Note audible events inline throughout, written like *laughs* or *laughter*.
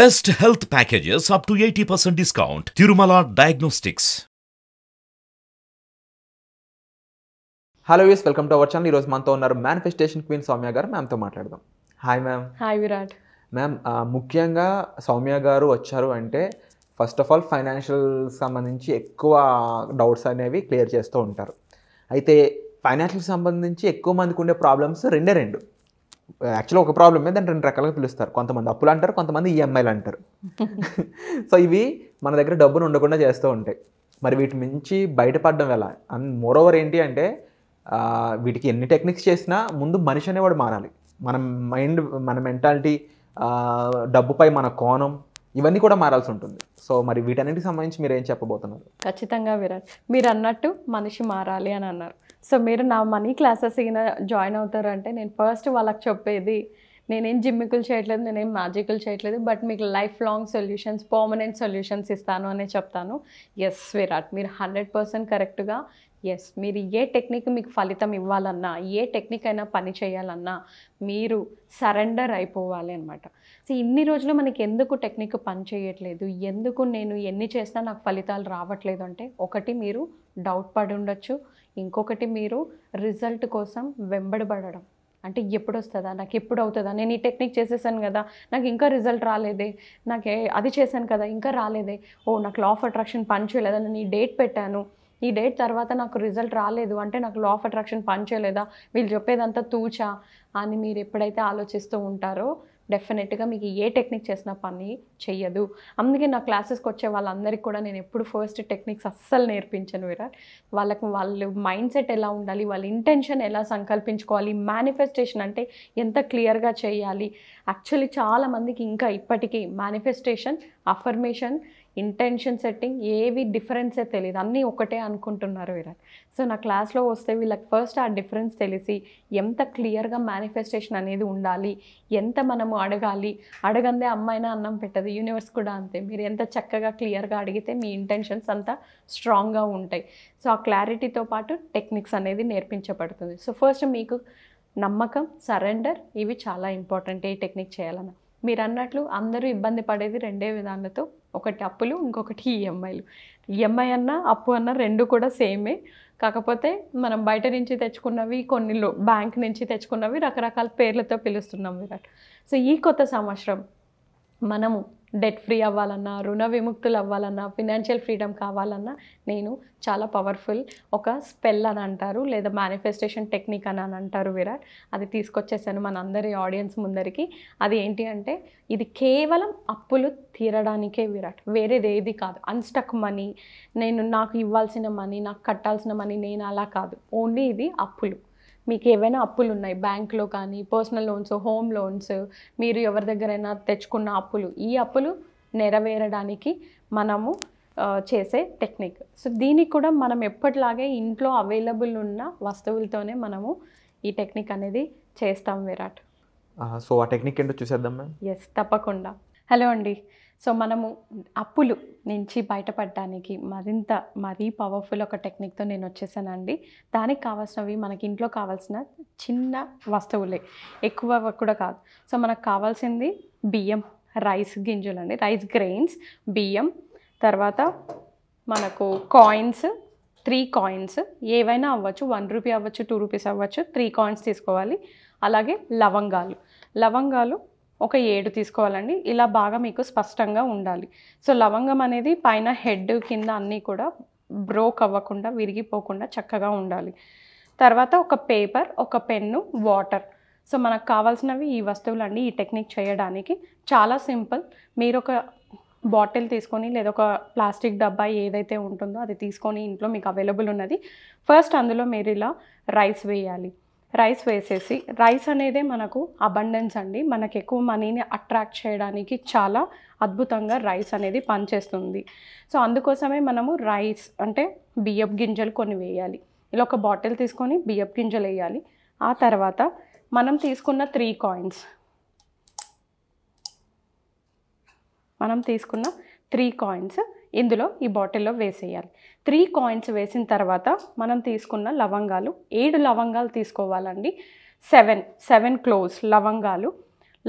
best health packages up to eighty percent discount Tirumala diagnostics hello యూస్ welcome to our channel ఈరోజు మనతో ఉన్నారు manifestation queen Soumya గారు మ్యామ్తో మాట్లాడదాం hi ma'am hi Virat ma'am ముఖ్యంగా సౌమ్య గారు వచ్చారు అంటే ఫస్ట్ ఆఫ్ ఆల్ ఫైనాన్షియల్ సంబంధించి ఎక్కువ డౌట్స్ అనేవి క్లియర్ చేస్తూ ఉంటారు అయితే ఫైనాన్షియల్ సంబంధించి ఎక్కువ మందికి ఉండే ప్రాబ్లమ్స్ రెండే రెండు యాక్చువల్గా ఒక ప్రాబ్లం మీద దాన్ని రెండు రకాలుగా పిలుస్తారు కొంతమంది అప్పులు అంటారు కొంతమంది ఈఎంఐలు e అంటారు *laughs* సో ఇవి మన దగ్గర డబ్బును ఉండకుండా చేస్తూ ఉంటాయి మరి వీటి మించి బయటపడడం ఎలా అండ్ మోరోవర్ ఏంటి అంటే వీటికి ఎన్ని టెక్నిక్స్ చేసినా ముందు మనిషి అనేవాడు మారాలి మన మైండ్ మన మెంటాలిటీ డబ్బుపై మన కోణం ఇవన్నీ కూడా మారాల్సి ఉంటుంది సో మరి వీటన్నిటికి సంబంధించి మీరు ఏం చెప్పబోతున్నారు ఖచ్చితంగా విరాట్ మీరు అన్నట్టు మనిషి మారాలి అని అన్నారు సో మీరు నా మనీ క్లాసెస్ ఈయన జాయిన్ అవుతారంటే నేను ఫస్ట్ వాళ్ళకి చెప్పేది నేనేం జిమ్మికులు చేయట్లేదు నేనేం మ్యాజిక్లు చేయట్లేదు బట్ మీకు life long solutions permanent solutions ఇస్తాను అనే చెప్తాను ఎస్ విరాట్ మీరు హండ్రెడ్ పర్సెంట్ కరెక్ట్గా ఎస్ మీరు ఏ టెక్నిక్ మీకు ఫలితం ఇవ్వాలన్నా ఏ టెక్నిక్ అయినా పని చేయాలన్నా మీరు సరెండర్ అయిపోవాలి అనమాట సో ఇన్ని రోజులు మనకి ఎందుకు టెక్నిక్ పని చేయట్లేదు ఎందుకు నేను ఎన్ని చేసినా నాకు ఫలితాలు రావట్లేదు అంటే ఒకటి మీరు డౌట్ పడి ఉండొచ్చు ఇంకొకటి మీరు రిజల్ట్ కోసం వెంబడబడడం అంటే ఎప్పుడు వస్తుందా నాకు ఎప్పుడు అవుతుందా నేను ఈ టెక్నిక్ చేసేసాను కదా నాకు ఇంకా రిజల్ట్ రాలేదే నాకు అది చేశాను కదా ఇంకా రాలేదే ఓ నాకు లా ఆఫ్ అట్రాక్షన్ పని చేయలేదా నేను ఈ డేట్ పెట్టాను ఈ డేట్ తర్వాత నాకు రిజల్ట్ రాలేదు అంటే నాకు లా ఆఫ్ అట్రాక్షన్ పనిచేయలేదా వీళ్ళు చెప్పేదంతా తూచా అని మీరు ఎప్పుడైతే ఆలోచిస్తూ ఉంటారో డెఫినెట్గా మీకు ఏ టెక్నిక్ చేసిన పని చెయ్యదు అందుకే నా క్లాసెస్కి వచ్చే వాళ్ళందరికీ కూడా నేను ఎప్పుడు ఫస్ట్ టెక్నిక్స్ అస్సలు నేర్పించను విరాట్ వాళ్ళకి వాళ్ళు మైండ్ సెట్ ఎలా ఉండాలి వాళ్ళ ఇంటెన్షన్ ఎలా సంకల్పించుకోవాలి మేనిఫెస్టేషన్ అంటే ఎంత క్లియర్గా చేయాలి యాక్చువల్లీ చాలామందికి ఇంకా ఇప్పటికీ మేనిఫెస్టేషన్ అఫర్మేషన్ ఇంటెన్షన్ సెట్టింగ్ ఏవి డిఫరెన్సే తెలియదు అన్నీ ఒకటే అనుకుంటున్నారు వీరా సో నా క్లాస్లో వస్తే వీళ్ళకి ఫస్ట్ ఆ డిఫరెన్స్ తెలిసి ఎంత క్లియర్గా మేనిఫెస్టేషన్ అనేది ఉండాలి ఎంత మనము అడగాలి అడగందే అమ్మాయినా అన్నం పెట్టదు యూనివర్స్ కూడా అంతే మీరు ఎంత చక్కగా క్లియర్గా అడిగితే మీ ఇంటెన్షన్స్ అంతా స్ట్రాంగ్గా ఉంటాయి సో ఆ క్లారిటీతో పాటు టెక్నిక్స్ అనేది నేర్పించబడుతుంది సో ఫస్ట్ మీకు నమ్మకం సరెండర్ ఇవి చాలా ఇంపార్టెంట్ ఏ టెక్నిక్ చేయాలన్నా మీరు అన్నట్లు అందరూ ఇబ్బంది పడేది రెండే విధాలతో ఒకటి అప్పులు ఇంకొకటి ఈఎంఐలు ఈఎంఐ అన్న అప్పు అన్న రెండు కూడా సేమే కాకపోతే మనం బయట నుంచి తెచ్చుకున్నవి కొన్ని బ్యాంక్ నుంచి తెచ్చుకున్నవి రకరకాల పేర్లతో పిలుస్తున్నాం విరాట్ సో ఈ కొత్త సంవత్సరం మనము డెట్ ఫ్రీ అవ్వాలన్నా రుణ విముక్తులు అవ్వాలన్నా ఫినాన్షియల్ ఫ్రీడమ్ కావాలన్నా నేను చాలా పవర్ఫుల్ ఒక స్పెల్ అని అంటారు లేదా మేనిఫెస్టేషన్ టెక్నిక్ అని అని అంటారు విరాట్ అది తీసుకొచ్చేసాను మన అందరి ఆడియన్స్ ముందరికి అది ఏంటి అంటే ఇది కేవలం అప్పులు తీరడానికే విరాట్ వేరేది ఏది కాదు అన్స్టక్ మనీ నేను నాకు ఇవ్వాల్సిన మనీ నాకు కట్టాల్సిన మనీ నేను అలా కాదు ఓన్లీ ఇది అప్పులు మీకు ఏవైనా అప్పులు ఉన్నాయి బ్యాంక్లో కానీ పర్సనల్ లోన్స్ హోమ్ లోన్స్ మీరు ఎవరి దగ్గరైనా తెచ్చుకున్న అప్పులు ఈ అప్పులు నెరవేరడానికి మనము చేసే టెక్నిక్ సో దీనికి కూడా మనం ఎప్పటిలాగే ఇంట్లో అవైలబుల్ ఉన్న వస్తువులతోనే మనము ఈ టెక్నిక్ అనేది చేస్తాం విరాట్ సో ఆ టెక్నిక్ ఏంటో చూసేద్దాం ఎస్ తప్పకుండా హలో అండి సో మనము అప్పులు నుంచి బయటపడటానికి మరింత మరీ పవర్ఫుల్ ఒక టెక్నిక్తో నేను వచ్చేసానండి దానికి కావాల్సినవి మనకి ఇంట్లో కావాల్సిన చిన్న వస్తువులే ఎక్కువ కూడా కాదు సో మనకు కావాల్సింది బియ్యం రైస్ గింజలు అండి రైస్ గ్రెయిన్స్ బియ్యం తర్వాత మనకు కాయిన్స్ త్రీ కాయిన్స్ ఏవైనా అవ్వచ్చు వన్ రూపీ అవ్వచ్చు టూ రూపీస్ అవ్వచ్చు త్రీ కాయిన్స్ తీసుకోవాలి అలాగే లవంగాలు లవంగాలు ఒక ఏడు తీసుకోవాలండి ఇలా బాగా మీకు స్పష్టంగా ఉండాలి సో లవంగం అనేది పైన హెడ్ కింద అన్నీ కూడా బ్రోక్ అవ్వకుండా విరిగిపోకుండా చక్కగా ఉండాలి తర్వాత ఒక పేపర్ ఒక పెన్ను వాటర్ సో మనకు కావాల్సినవి ఈ వస్తువులు అండి ఈ టెక్నిక్ చేయడానికి చాలా సింపుల్ మీరు ఒక బాటిల్ తీసుకొని లేదా ఒక ప్లాస్టిక్ డబ్బా ఏదైతే ఉంటుందో అది తీసుకొని ఇంట్లో మీకు అవైలబుల్ ఉన్నది ఫస్ట్ అందులో మీరు ఇలా రైస్ వేయాలి రైస్ వేసేసి రైస్ అనేదే మనకు అబండెన్స్ అండి మనకు ఎక్కువ మనీని అట్రాక్ట్ చేయడానికి చాలా అద్భుతంగా రైస్ అనేది పనిచేస్తుంది సో అందుకోసమే మనము రైస్ అంటే బియ్యపు గింజలు కొన్ని వేయాలి ఇలా ఒక బాటిల్ తీసుకొని బియ్యపు గింజలు వేయాలి ఆ తర్వాత మనం తీసుకున్న త్రీ కాయిన్స్ మనం తీసుకున్న త్రీ కాయిన్స్ ఇందులో ఈ బాటిల్లో వేసేయాలి త్రీ కాయిన్స్ వేసిన తర్వాత మనం తీసుకున్న లవంగాలు ఏడు లవంగాలు తీసుకోవాలండి సెవెన్ సెవెన్ క్లోవ్స్ లవంగాలు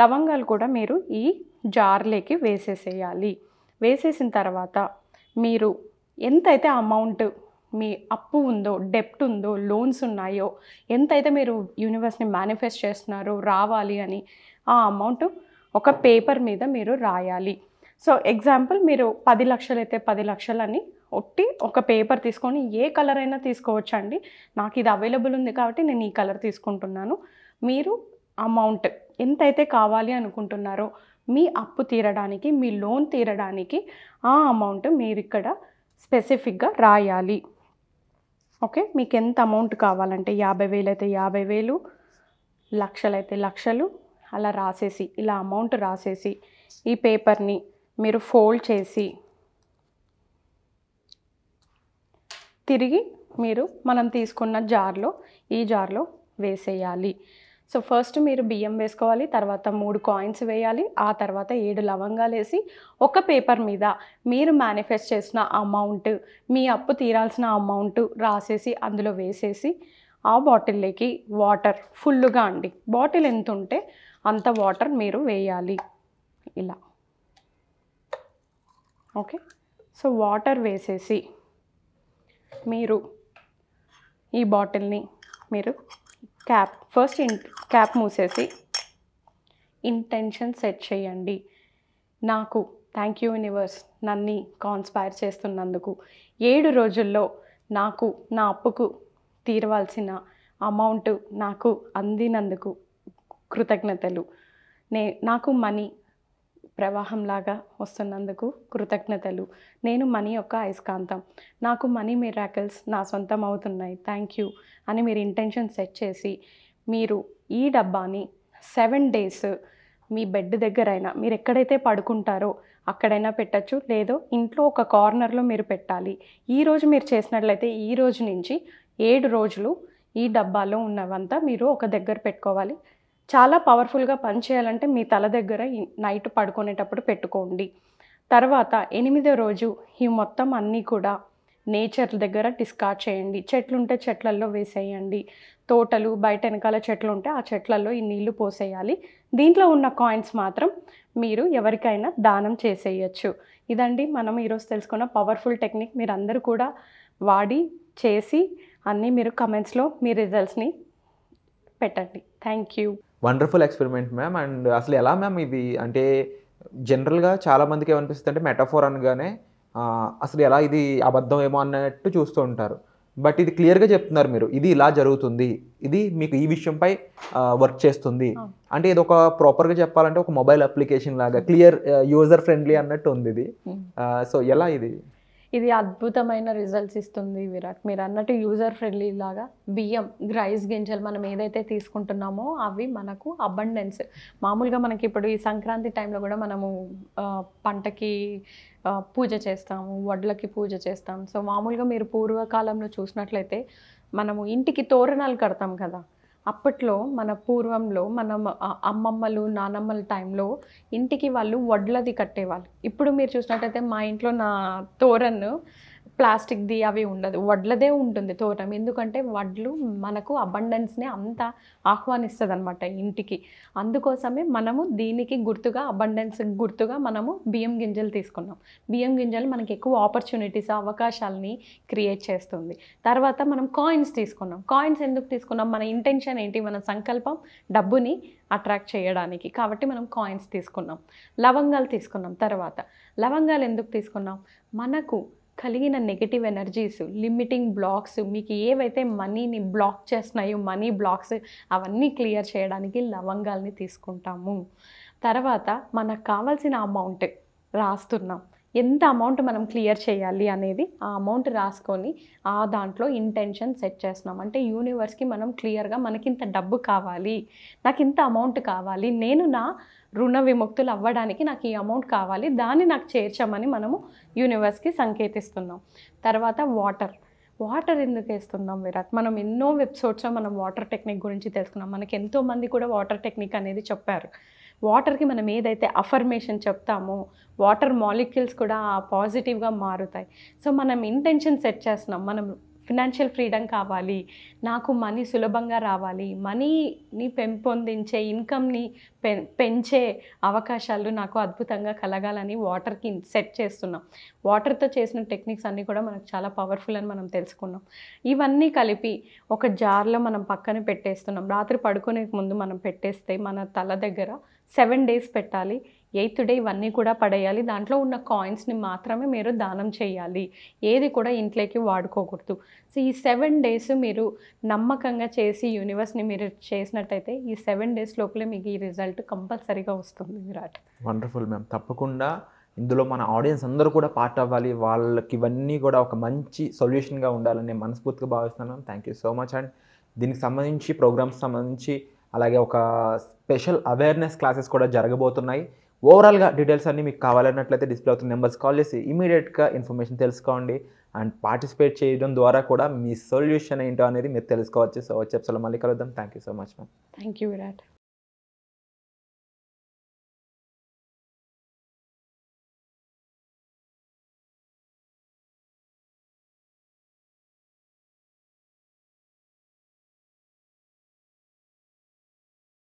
లవంగాలు కూడా మీరు ఈ జార్లోకి వేసేసేయాలి వేసేసిన తర్వాత మీరు ఎంతైతే అమౌంట్ మీ అప్పు ఉందో డెప్ట్ ఉందో లోన్స్ ఉన్నాయో ఎంతైతే మీరు యూనివర్స్ని మేనిఫెస్ట్ చేస్తున్నారో రావాలి అని ఆ అమౌంట్ ఒక పేపర్ మీద మీరు రాయాలి సో ఎగ్జాంపుల్ మీరు పది లక్షలు అయితే పది లక్షలని ఒట్టి ఒక పేపర్ తీసుకొని ఏ కలర్ అయినా తీసుకోవచ్చు అండి నాకు ఇది అవైలబుల్ ఉంది కాబట్టి నేను ఈ కలర్ తీసుకుంటున్నాను మీరు అమౌంట్ ఎంతైతే కావాలి అనుకుంటున్నారో మీ అప్పు తీరడానికి మీ లోన్ తీరడానికి ఆ అమౌంట్ మీరు ఇక్కడ స్పెసిఫిక్గా రాయాలి ఓకే మీకు ఎంత అమౌంట్ కావాలంటే యాభై వేలు అయితే యాభై వేలు లక్షలైతే లక్షలు అలా రాసేసి ఇలా అమౌంట్ రాసేసి ఈ పేపర్ని మీరు ఫోల్డ్ చేసి తిరిగి మీరు మనం తీసుకున్న జార్లో ఈ జార్లో వేసేయాలి సో ఫస్ట్ మీరు బియ్యం వేసుకోవాలి తర్వాత మూడు కాయిన్స్ వేయాలి ఆ తర్వాత ఏడు లవంగాలు వేసి ఒక పేపర్ మీద మీరు మేనిఫెస్ట్ చేసిన అమౌంట్ మీ అప్పు తీరాల్సిన అమౌంట్ రాసేసి అందులో వేసేసి ఆ బాటిల్లోకి వాటర్ ఫుల్గా అండి బాటిల్ ఎంత ఉంటే అంత వాటర్ మీరు వేయాలి ఇలా ఓకే సో వాటర్ వేసేసి మీరు ఈ బాటిల్ని మీరు క్యాప్ ఫస్ట్ ఇన్ క్యాప్ మూసేసి ఇంటెన్షన్ సెట్ చేయండి నాకు థ్యాంక్ యూ యూనివర్స్ నన్ని కాన్స్పైర్ చేస్తున్నందుకు ఏడు రోజుల్లో నాకు నా అప్పుకు తీరవలసిన అమౌంట్ నాకు అందినందుకు కృతజ్ఞతలు నే నాకు మనీ ప్రవాహంలాగా వస్తున్నందుకు కృతజ్ఞతలు నేను మనీ యొక్క అయస్కాంతం నాకు మనీ రాకల్స్ నా సొంతం అవుతున్నాయి థ్యాంక్ యూ అని మీరు ఇంటెన్షన్ సెట్ చేసి మీరు ఈ డబ్బాని సెవెన్ డేస్ మీ బెడ్ దగ్గరైనా మీరు ఎక్కడైతే పడుకుంటారో అక్కడైనా పెట్టచ్చు లేదో ఇంట్లో ఒక కార్నర్లో మీరు పెట్టాలి ఈరోజు మీరు చేసినట్లయితే ఈ రోజు నుంచి ఏడు రోజులు ఈ డబ్బాలో ఉన్నవంతా మీరు ఒక దగ్గర పెట్టుకోవాలి చాలా పవర్ఫుల్గా పనిచేయాలంటే మీ తల దగ్గర నైట్ పడుకునేటప్పుడు పెట్టుకోండి తర్వాత ఎనిమిదో రోజు ఈ మొత్తం అన్నీ కూడా నేచర్ దగ్గర డిస్కార్డ్ చేయండి చెట్లుంటే చెట్లల్లో వేసేయండి తోటలు బయట వెనకాల చెట్లు ఉంటే ఆ చెట్లలో ఈ నీళ్లు పోసేయాలి దీంట్లో ఉన్న కాయిన్స్ మాత్రం మీరు ఎవరికైనా దానం చేసేయచ్చు ఇదండి మనం ఈరోజు తెలుసుకున్న పవర్ఫుల్ టెక్నిక్ మీరు అందరూ కూడా వాడి చేసి అన్నీ మీరు కమెంట్స్లో మీ రిజల్ట్స్ని పెట్టండి thank you wonderful experiment ma'am and అసలు ఎలా మ్యామ్ ఇది అంటే జనరల్గా చాలామందికి ఏమనిపిస్తుంది అంటే మెటాఫోర్ అనగానే అసలు ఎలా ఇది అబద్ధం ఏమో అన్నట్టు చూస్తూ ఉంటారు బట్ ఇది క్లియర్గా చెప్తున్నారు మీరు ఇది ఇలా జరుగుతుంది ఇది మీకు ఈ విషయంపై వర్క్ చేస్తుంది అంటే ఇది ఒక ప్రాపర్గా చెప్పాలంటే ఒక మొబైల్ అప్లికేషన్ లాగా క్లియర్ యూజర్ ఫ్రెండ్లీ అన్నట్టు ఉంది ఇది సో ఎలా ఇది ఇది అద్భుతమైన రిజల్ట్స్ ఇస్తుంది విరాట్ మీరు అన్నట్టు యూజర్ ఫ్రెండ్లీ లాగా బియ్యం గ్రైస్ గింజలు మనం ఏదైతే తీసుకుంటున్నామో అవి మనకు అబండెన్స్ మామూలుగా మనకి ఇప్పుడు ఈ సంక్రాంతి టైంలో కూడా మనము పంటకి పూజ చేస్తాము వడ్లకి పూజ చేస్తాం సో మామూలుగా మీరు పూర్వకాలంలో చూసినట్లయితే మనము ఇంటికి తోరణాలు కడతాం కదా అప్పట్లో మన పూర్వంలో మన అమ్మమ్మలు నానమ్మల టైంలో ఇంటికి వాళ్ళు వడ్లది కట్టేవాళ్ళు ఇప్పుడు మీరు చూసినట్టయితే మా ఇంట్లో నా తోరన్ ప్లాస్టిక్ది అవి ఉండదు వడ్లదే ఉంటుంది తోటం ఎందుకంటే వడ్లు మనకు అబండెన్స్ని అంత ఆహ్వానిస్తుంది అనమాట ఇంటికి అందుకోసమే మనము దీనికి గుర్తుగా అబండెన్స్ గుర్తుగా మనము బియ్యం గింజలు తీసుకున్నాం బియ్యం గింజలు మనకి ఎక్కువ ఆపర్చునిటీస్ అవకాశాలని క్రియేట్ చేస్తుంది తర్వాత మనం కాయిన్స్ తీసుకున్నాం కాయిన్స్ ఎందుకు తీసుకున్నాం మన ఇంటెన్షన్ ఏంటి మన సంకల్పం డబ్బుని అట్రాక్ట్ చేయడానికి కాబట్టి మనం కాయిన్స్ తీసుకున్నాం లవంగాలు తీసుకున్నాం తర్వాత లవంగాలు ఎందుకు తీసుకున్నాం మనకు కలిగిన నెగిటివ్ ఎనర్జీస్ లిమిటింగ్ బ్లాక్స్ మీకు ఏవైతే మనీని బ్లాక్ చేస్తున్నాయో మనీ బ్లాక్స్ అవన్నీ క్లియర్ చేయడానికి లవంగాల్ని తీసుకుంటాము తర్వాత మనకు కావాల్సిన అమౌంట్ రాస్తున్నాం ఎంత అమౌంట్ మనం క్లియర్ చేయాలి అనేది ఆ అమౌంట్ రాసుకొని ఆ దాంట్లో ఇంటెన్షన్ సెట్ చేస్తున్నాం అంటే యూనివర్స్కి మనం క్లియర్గా మనకింత డబ్బు కావాలి నాకు ఇంత అమౌంట్ కావాలి నేను నా రుణ విముక్తులు అవ్వడానికి నాకు ఈ అమౌంట్ కావాలి దాన్ని నాకు చేర్చామని మనము యూనివర్స్కి సంకేతిస్తున్నాం తర్వాత వాటర్ వాటర్ ఎందుకు వేస్తున్నాం విరాట్ మనం ఎన్నో వెబ్సైట్స్లో మనం వాటర్ టెక్నిక్ గురించి తెలుసుకున్నాం మనకి ఎంతోమంది కూడా వాటర్ టెక్నిక్ అనేది చెప్పారు వాటర్కి మనం ఏదైతే అఫర్మేషన్ చెప్తామో వాటర్ మాలిక్యూల్స్ కూడా పాజిటివ్గా మారుతాయి సో మనం ఇంటెన్షన్ సెట్ చేస్తున్నాం మనం ఫినాన్షియల్ ఫ్రీడమ్ కావాలి నాకు మనీ సులభంగా రావాలి మనీని పెంపొందించే ఇన్కమ్ని పె పెంచే అవకాశాలు నాకు అద్భుతంగా కలగాలని వాటర్కి సెట్ చేస్తున్నాం వాటర్తో చేసిన టెక్నిక్స్ అన్నీ కూడా మనకు చాలా పవర్ఫుల్ అని మనం తెలుసుకున్నాం ఇవన్నీ కలిపి ఒక జార్లో మనం పక్కన పెట్టేస్తున్నాం రాత్రి పడుకునే ముందు మనం పెట్టేస్తే మన తల దగ్గర సెవెన్ డేస్ పెట్టాలి ఎయిత్ డే ఇవన్నీ కూడా పడేయాలి దాంట్లో ఉన్న కాయిన్స్ని మాత్రమే మీరు దానం చేయాలి ఏది కూడా ఇంట్లోకి వాడుకోకూడదు సో ఈ సెవెన్ డేస్ మీరు నమ్మకంగా చేసి యూనివర్స్ని మీరు చేసినట్టయితే ఈ సెవెన్ డేస్ లోపలే మీకు ఈ రిజల్ట్ కంపల్సరీగా వస్తుంది విరాట్ వండర్ఫుల్ మ్యామ్ తప్పకుండా ఇందులో మన ఆడియన్స్ అందరూ కూడా పార్ట్ అవ్వాలి వాళ్ళకి ఇవన్నీ కూడా ఒక మంచి సొల్యూషన్గా ఉండాలని నేను మనస్ఫూర్తిగా భావిస్తున్నాను thank you so much and దీనికి సంబంధించి ప్రోగ్రామ్స్ సంబంధించి అలాగే ఒక స్పెషల్ అవేర్నెస్ క్లాసెస్ కూడా జరగబోతున్నాయి ఓవరాల్గా డీటెయిల్స్ అన్నీ మీకు కావాలన్నట్లయితే డిస్ప్లే అవుతున్న నెంబర్స్ కాల్ చేసి ఇమీడియట్గా ఇన్ఫర్మేషన్ తెలుసుకోండి అండ్ పార్టిసిపేట్ చేయడం ద్వారా కూడా మీ సొల్యూషన్ ఏంటో అనేది మీరు తెలుసుకోవచ్చు సో వచ్చేసలో మళ్ళీ కలుద్దాం thank you so much ma'am thank you Virat